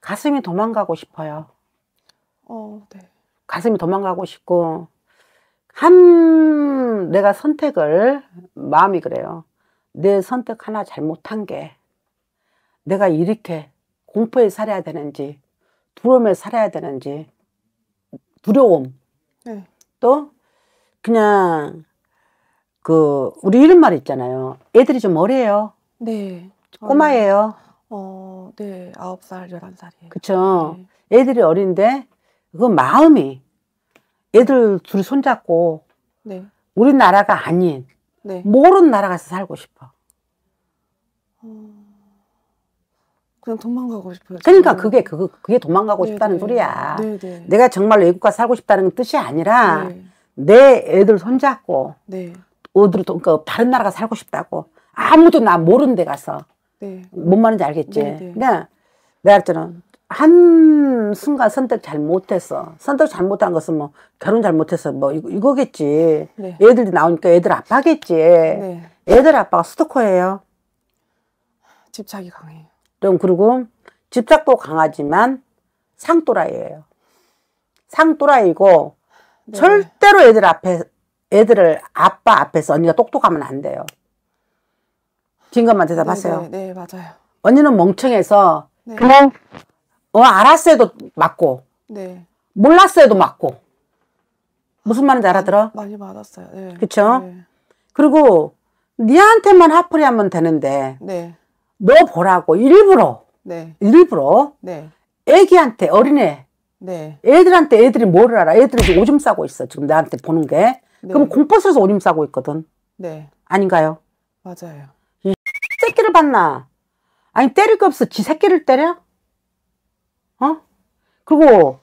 가슴이 도망가고 싶어요. 어, 네. 가슴이 도망가고 싶고 한 내가 선택을 마음이 그래요. 내 선택 하나 잘못한 게 내가 이렇게 공포에 살아야 되는지 두려움에 살아야 되는지 두려움 네. 또 그냥 그 우리 이런 말 있잖아요. 애들이 좀 어려요. 네. 꼬마예요. 어, 네. 아홉 살 열한 살이에요 그쵸. 네. 애들이 어린데, 그 마음이, 애들 둘이 손잡고, 네. 우리나라가 아닌, 네. 모르는 나라 가서 살고 싶어. 어, 그냥 도망가고 싶어요. 그러니까 저는. 그게, 그거, 그게 도망가고 네네. 싶다는 네. 소리야. 네네. 네. 내가 정말 외국 가서 살고 싶다는 뜻이 아니라, 네. 내 애들 손잡고, 네. 어디로, 그러니까 다른 나라가 살고 싶다고. 아무도 나 모르는 데 가서. 네. 뭔 말인지 알겠지. 네, 네. 근데 내가 그랬잖아. 한 순간 선택 잘 못했어. 선택 잘못한 것은 뭐 결혼 잘못해서 뭐 이거, 겠지 네. 애들이 나오니까 애들 아빠겠지. 네. 애들 아빠가 스토커예요. 집착이 강해요. 그 그리고 집착도 강하지만 상또라이예요. 상또라이고 네. 절대로 애들 앞에 애들을 아빠 앞에서 언니가 똑똑하면 안 돼요. 긴 것만 대답하세요. 네, 네, 네, 맞아요. 언니는 멍청해서 네. 그냥 네. 어 알았어도 맞고 네. 몰랐어도 맞고 무슨 말인지 알아들어? 많이 맞았어요. 네. 그렇죠? 네. 그리고 니한테만 화풀이 하면 되는데 네. 너 보라고 일부러 네. 일부러 네. 애기한테 어린애 네. 애들한테 애들이 뭐를 알아? 애들이 오줌 싸고 있어 지금 나한테 보는 게 그럼 공포스러워서 오줌 싸고 있거든. 네. 아닌가요? 맞아요. 새끼를 봤나? 아니 때릴 거 없어. 지 새끼를 때려? 어? 그리고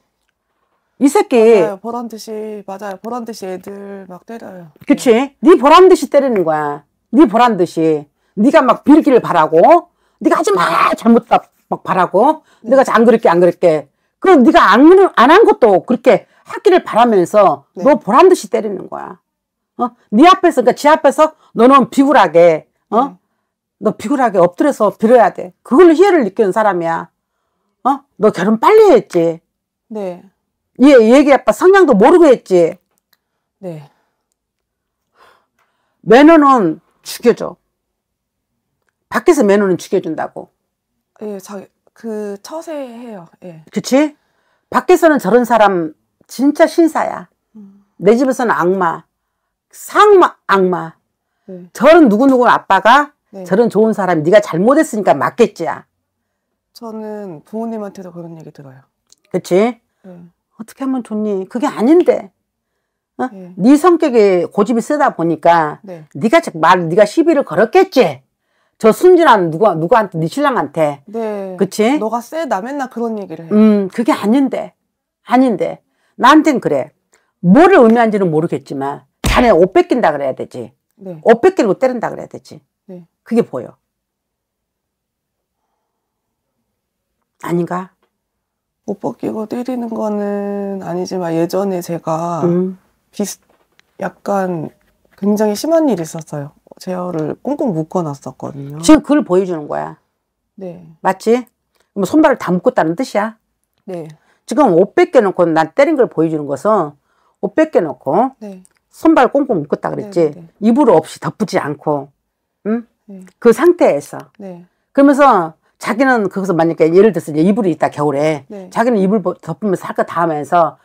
이 새끼 맞아요. 보란 듯이 맞아요. 보란 듯이 애들 막 때려요. 그치? 네 보란 듯이 때리는 거야. 네 보란 듯이. 네가 막 빌기를 바라고. 네가 하지 마 잘못다 막 바라고. 네. 내가 안 그럴게 안 그럴게. 그럼 네가 안안한 것도 그렇게 하기를 바라면서 네. 너 보란 듯이 때리는 거야. 어? 네 앞에서 그러니까 지 앞에서 너는 비굴하게 어? 네. 너 비굴하게 엎드려서 빌어야 돼. 그걸로 희열을 느끼는 사람이야. 어? 너 결혼 빨리 했지. 네. 얘, 얘기 아빠 성향도 모르고 했지. 네. 매너는 죽여줘. 밖에서 매너는 죽여준다고. 예, 자, 그, 처세해요. 예. 그치? 밖에서는 저런 사람 진짜 신사야. 음. 내 집에서는 악마. 상마, 악마. 네. 저런 누구누구 아빠가 네. 저런 좋은 사람이 네가 잘못했으니까 맞겠지 저는 부모님한테도 그런 얘기 들어요. 그치? 네. 어떻게 하면 좋니? 그게 아닌데. 어? 네. 네 성격에 고집이 세다 보니까 네. 네가 말 네가 시비를 걸었겠지. 저 순진한 누가 누구한테 네 신랑한테. 네. 그치? 너가 세나 맨날 그런 얘기를 해. 음 그게 아닌데 아닌데 나한텐 그래. 뭐를 의미한지는 모르겠지만 자네 옷 뺏긴다 그래야 되지. 네. 옷 뺏기고 때린다 그래야 되지. 그게 보여. 아닌가? 못 벗기고 때리는 거는 아니지만 예전에 제가 음. 비슷 약간 굉장히 심한 일이 있었어요. 제어를 꽁꽁 묶어놨었거든요. 지금 그걸 보여주는 거야. 네. 맞지? 뭐 손발을 다 묶었다는 뜻이야. 네. 지금 옷 벗겨놓고 난 때린 걸 보여주는 것은 옷 벗겨놓고 네. 손발 꽁꽁 묶었다 그랬지. 네네네. 입 없이 덮지 않고, 응? 네. 그 상태에서. 네. 그러면서 자기는 거기서 만약에 예를 들어서 이제 이불이 있다 겨울에 네. 자기는 이불 덮으면서 할 거 다 하면서